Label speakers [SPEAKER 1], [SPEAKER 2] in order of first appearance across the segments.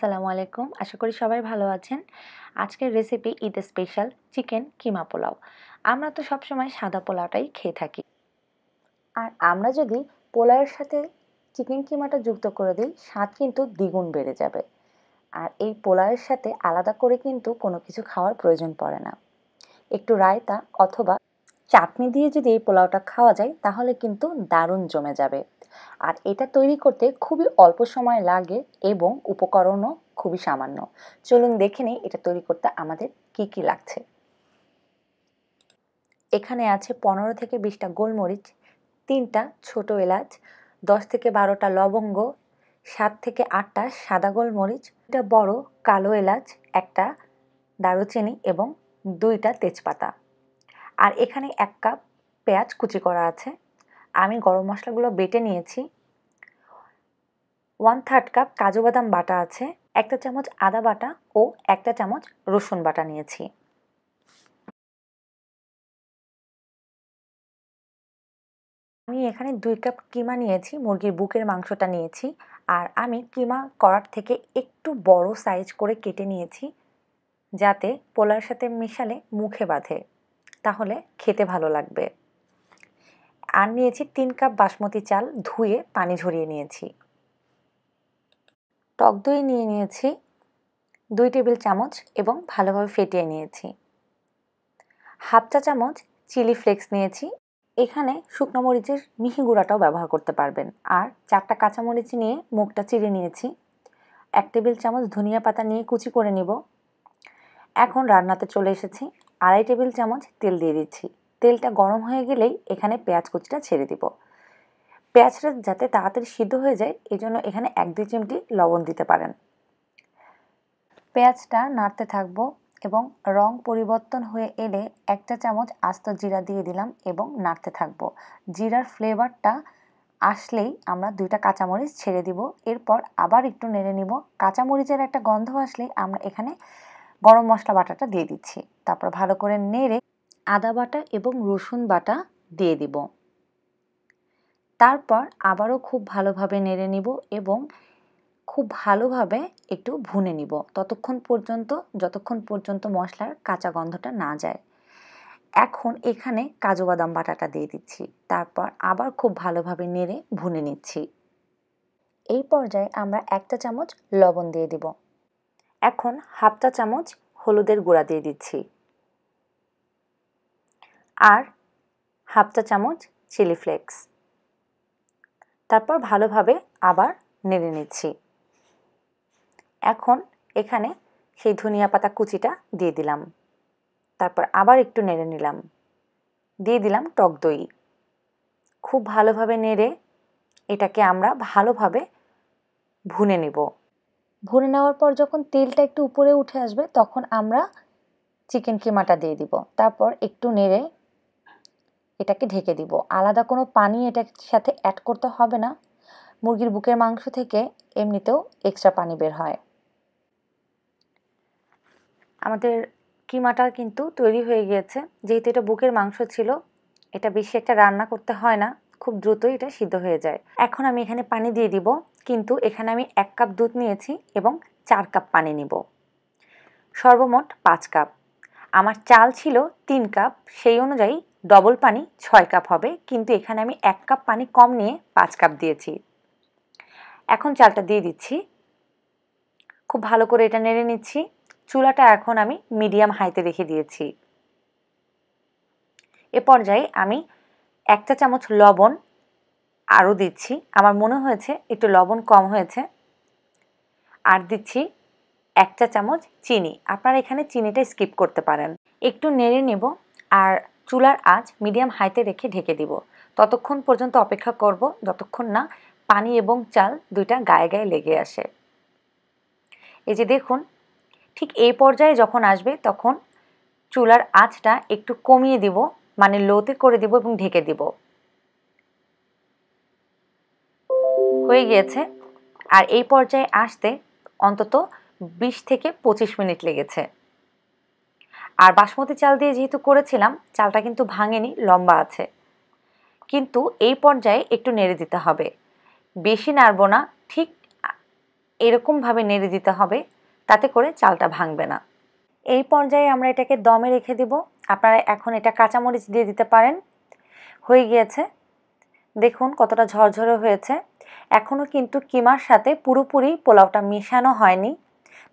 [SPEAKER 1] আসসালামু আলাইকুম আশা করি সবাই ভালো আছেন আজকের রেসিপি ঈদের স্পেশাল চিকেন কিমা পোলাও আমরা তো সবসময় সাদা পোলাওটাই খেয়ে থাকি আর আমরা যদি পোলাওয়ের সাথে চিকেন কিমাটা যুক্ত করে দিই স্বাদ কিন্তু দ্বিগুণ বেড়ে যাবে আর এই পোলাওয়ের সাথে আলাদা করে কিন্তু কোনো কিছু খাওয়ার প্রয়োজন পড়ে না একটু রায়তা অথবা চাটনি দিয়ে যদি এই পোলাওটা খাওয়া যায় তাহলে কিন্তু দারুণ জমে যাবে আর এটা তৈরি করতে খুবই অল্প সময় লাগে এবং উপকরণও খুবই সামান্য চলুন দেখে নিই এটা তৈরি করতে আমাদের কি কি লাগছে এখানে আছে পনেরো থেকে বিশটা গোলমরিচ তিনটা ছোট এলাচ দশ থেকে বারোটা লবঙ্গ সাত থেকে আটটা সাদা গোলমরিচ এটা বড় কালো এলাচ একটা দারুচিনি এবং দুইটা তেজপাতা আর এখানে এক কাপ পেঁয়াজ কুচি করা আছে আমি গরম মশলাগুলো বেটে নিয়েছি ওয়ান থার্ড কাপ কাজু বাদাম বাটা আছে একটা চামচ আদা বাটা ও একটা চামচ রসুন বাটা নিয়েছি আমি এখানে দুই কাপ কিমা নিয়েছি মুরগির বুকের মাংসটা নিয়েছি আর আমি কিমা করার থেকে একটু বড় সাইজ করে কেটে নিয়েছি যাতে পোলার সাথে মিশালে মুখে বাঁধে তাহলে খেতে ভালো লাগবে আর নিয়েছি তিন কাপ বাসমতি চাল ধুয়ে পানি ঝরিয়ে নিয়েছি টক দই নিয়ে নিয়েছি দুই টেবিল চামচ এবং ভালোভাবে ফেটিয়ে নিয়েছি হাফ চা চামচ চিলি ফ্লেক্স নিয়েছি এখানে শুকনো মরিচের মিহি গুঁড়াটাও ব্যবহার করতে পারবেন আর চারটা কাঁচামরিচ নিয়ে মুখটা চিড়ে নিয়েছি এক টেবিল চামচ ধনিয়া পাতা নিয়ে কুচি করে নিব এখন রান্নাতে চলে এসেছি আড়াই টেবিল চামচ তেল দিয়ে দিচ্ছি তেলটা গরম হয়ে গেলেই এখানে পেঁয়াজ কুচিটা ছেড়ে দিব পেঁয়াজটা যাতে তাড়াতাড়ি সিদ্ধ হয়ে যায় এজন্য এখানে এক দুই চিমটি লবণ দিতে পারেন পেঁয়াজটা নাড়তে থাকব এবং রং পরিবর্তন হয়ে এলে একটা চামচ আস্ত জিরা দিয়ে দিলাম এবং নাড়তে থাকব জিরার ফ্লেভারটা আসলেই আমরা দুইটা কাঁচামরিচ ছেড়ে দিব এরপর আবার একটু নেড়ে নিব কাঁচামরিচের একটা গন্ধ আসলেই আমরা এখানে গরম মশলা বাটাটা দিয়ে দিচ্ছি তারপর ভালো করে নেড়ে আদা বাটা এবং রসুন বাটা দিয়ে দিব তারপর আবারও খুব ভালোভাবে নেড়ে নিব এবং খুব ভালোভাবে একটু ভুনে নিব ততক্ষণ পর্যন্ত যতক্ষণ পর্যন্ত মশলার কাঁচা গন্ধটা না যায় এখন এখানে কাজু বাদাম বাটাটা দিয়ে দিচ্ছি তারপর আবার খুব ভালোভাবে নেড়ে ভুনে নিচ্ছি এই পর্যায়ে আমরা একটা চামচ লবণ দিয়ে দিব এখন হাফ চা চামচ হলুদের গুঁড়া দিয়ে দিচ্ছি আর হাফ চা চামচ চিলি ফ্লেক্স তারপর ভালোভাবে আবার নেড়ে নিচ্ছি এখন এখানে সেই ধনিয়া পাতা কুচিটা দিয়ে দিলাম তারপর আবার একটু নেড়ে নিলাম দিয়ে দিলাম টক দই খুব ভালোভাবে নেড়ে এটাকে আমরা ভালোভাবে ভুনে নেব ভরে নেওয়ার পর যখন তেলটা একটু উপরে উঠে আসবে তখন আমরা চিকেন কিমাটা দিয়ে দিব তারপর একটু নেড়ে এটাকে ঢেকে দিব আলাদা কোনো পানি এটার সাথে অ্যাড করতে হবে না মুরগির বুকের মাংস থেকে এমনিতেও এক্সট্রা পানি বের হয় আমাদের কিমাটা কিন্তু তৈরি হয়ে গিয়েছে যেহেতু এটা বুকের মাংস ছিল এটা বেশি একটা রান্না করতে হয় না খুব দ্রুতই এটা সিদ্ধ হয়ে যায় এখন আমি এখানে পানি দিয়ে দিব কিন্তু এখানে আমি এক কাপ দুধ নিয়েছি এবং চার কাপ পানি নেব সর্বমোট পাঁচ কাপ আমার চাল ছিল তিন কাপ সেই অনুযায়ী ডবল পানি ছয় কাপ হবে কিন্তু এখানে আমি এক কাপ পানি কম নিয়ে পাঁচ কাপ দিয়েছি এখন চালটা দিয়ে দিচ্ছি খুব ভালো করে এটা নেড়ে নিচ্ছি চুলাটা এখন আমি মিডিয়াম হাইতে রেখে দিয়েছি এ পর্যায়ে আমি একটা চামচ লবণ আরও দিচ্ছি আমার মনে হয়েছে একটু লবণ কম হয়েছে আর দিচ্ছি এক চা চামচ চিনি আপনারা এখানে চিনিটা স্কিপ করতে পারেন একটু নেড়ে নেব আর চুলার আঁচ মিডিয়াম হাইতে রেখে ঢেকে দিব ততক্ষণ পর্যন্ত অপেক্ষা করব যতক্ষণ না পানি এবং চাল দুইটা গায়ে গায়ে লেগে আসে এই যে দেখুন ঠিক এই পর্যায়ে যখন আসবে তখন চুলার আঁচটা একটু কমিয়ে দিব মানে লোতে করে দিব এবং ঢেকে দিব হয়ে গিয়েছে আর এই পর্যায়ে আসতে অন্তত বিশ থেকে পঁচিশ মিনিট লেগেছে আর বাসমতি চাল দিয়ে যেহেতু করেছিলাম চালটা কিন্তু ভাঙেনি লম্বা আছে কিন্তু এই পর্যায়ে একটু নেড়ে দিতে হবে বেশি নাড়ব না ঠিক এরকমভাবে নেড়ে দিতে হবে তাতে করে চালটা ভাঙবে না এই পর্যায়ে আমরা এটাকে দমে রেখে দিব আপনারা এখন এটা কাঁচামরিচ দিয়ে দিতে পারেন হয়ে গিয়েছে দেখুন কতটা ঝরঝরে হয়েছে এখনও কিন্তু কিমার সাথে পুরোপুরি পোলাওটা মিশানো হয়নি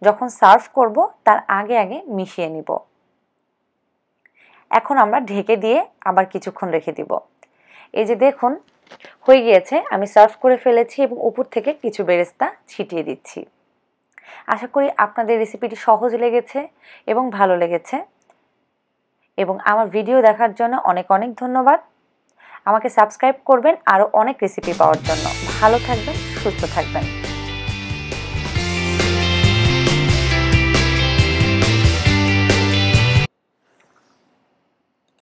[SPEAKER 1] যখন সার্ভ করব তার আগে আগে মিশিয়ে নিব এখন আমরা ঢেকে দিয়ে আবার কিছুক্ষণ রেখে দিব এই যে দেখুন হয়ে গিয়েছে আমি সার্ভ করে ফেলেছি এবং উপর থেকে কিছু বেরেস্তা ছিটিয়ে দিচ্ছি আশা করি আপনাদের রেসিপিটি সহজ লেগেছে এবং ভালো লেগেছে এবং আমার ভিডিও দেখার জন্য অনেক অনেক ধন্যবাদ আমাকে সাবস্ক্রাইব করবেন আরও অনেক রেসিপি পাওয়ার জন্য ভালো থাকবেন সুস্থ থাকবেন